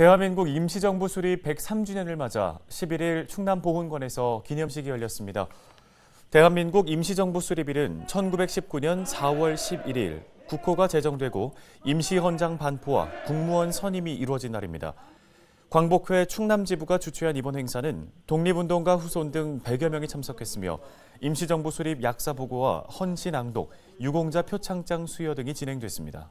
대한민국 임시정부 수립 103주년을 맞아 11일 충남보훈관에서 기념식이 열렸습니다. 대한민국 임시정부 수립일은 1919년 4월 11일 국호가 제정되고 임시헌장 반포와 국무원 선임이 이루어진 날입니다. 광복회 충남지부가 주최한 이번 행사는 독립운동가 후손 등 100여 명이 참석했으며 임시정부 수립 약사 보고와 헌시 낭독, 유공자 표창장 수여 등이 진행됐습니다.